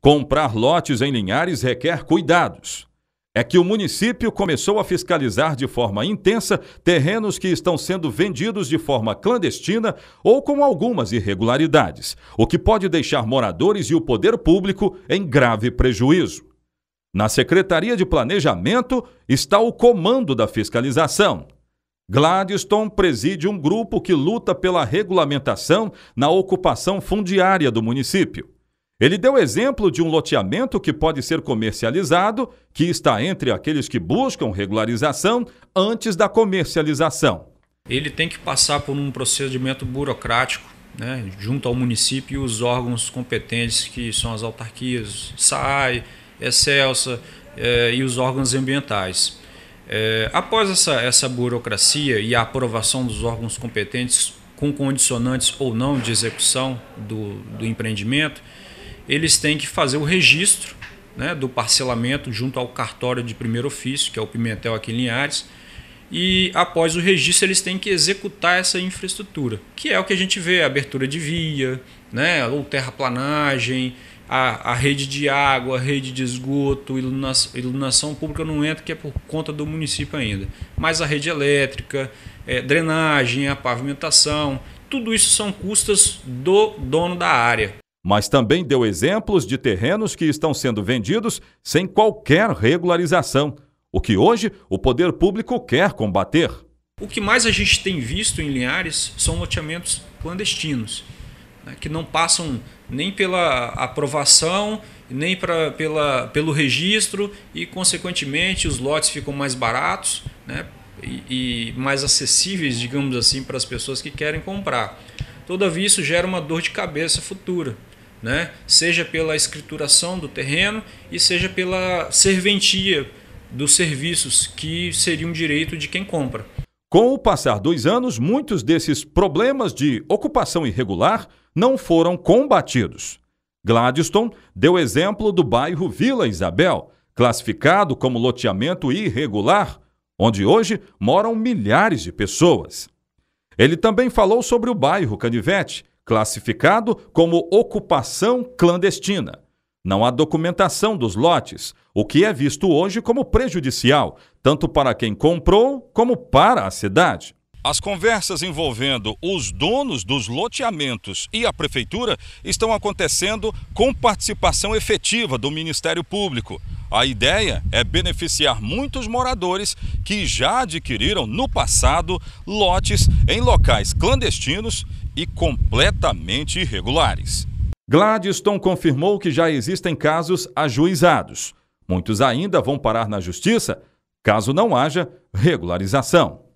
Comprar lotes em Linhares requer cuidados. É que o município começou a fiscalizar de forma intensa terrenos que estão sendo vendidos de forma clandestina ou com algumas irregularidades, o que pode deixar moradores e o poder público em grave prejuízo. Na Secretaria de Planejamento está o comando da fiscalização. Gladstone preside um grupo que luta pela regulamentação na ocupação fundiária do município. Ele deu exemplo de um loteamento que pode ser comercializado, que está entre aqueles que buscam regularização antes da comercialização. Ele tem que passar por um procedimento burocrático, né, junto ao município e os órgãos competentes, que são as autarquias, SAI, Excelsa eh, e os órgãos ambientais. Eh, após essa, essa burocracia e a aprovação dos órgãos competentes, com condicionantes ou não de execução do, do empreendimento, eles têm que fazer o registro né, do parcelamento junto ao cartório de primeiro ofício, que é o Pimentel aqui em Linhares. E após o registro, eles têm que executar essa infraestrutura, que é o que a gente vê: a abertura de via, né, ou terraplanagem, a, a rede de água, a rede de esgoto, iluminação, iluminação pública não entra, que é por conta do município ainda. Mas a rede elétrica, é, drenagem, a pavimentação, tudo isso são custas do dono da área mas também deu exemplos de terrenos que estão sendo vendidos sem qualquer regularização, o que hoje o poder público quer combater. O que mais a gente tem visto em Linhares são loteamentos clandestinos, né, que não passam nem pela aprovação, nem pra, pela, pelo registro e, consequentemente, os lotes ficam mais baratos né, e, e mais acessíveis, digamos assim, para as pessoas que querem comprar. Todavia, isso gera uma dor de cabeça futura né? seja pela escrituração do terreno e seja pela serventia dos serviços, que seria um direito de quem compra. Com o passar dos anos, muitos desses problemas de ocupação irregular não foram combatidos. Gladstone deu exemplo do bairro Vila Isabel, classificado como loteamento irregular, onde hoje moram milhares de pessoas. Ele também falou sobre o bairro Canivete, classificado como ocupação clandestina. Não há documentação dos lotes, o que é visto hoje como prejudicial, tanto para quem comprou como para a cidade. As conversas envolvendo os donos dos loteamentos e a prefeitura estão acontecendo com participação efetiva do Ministério Público. A ideia é beneficiar muitos moradores que já adquiriram no passado lotes em locais clandestinos e completamente irregulares. Gladstone confirmou que já existem casos ajuizados. Muitos ainda vão parar na justiça caso não haja regularização.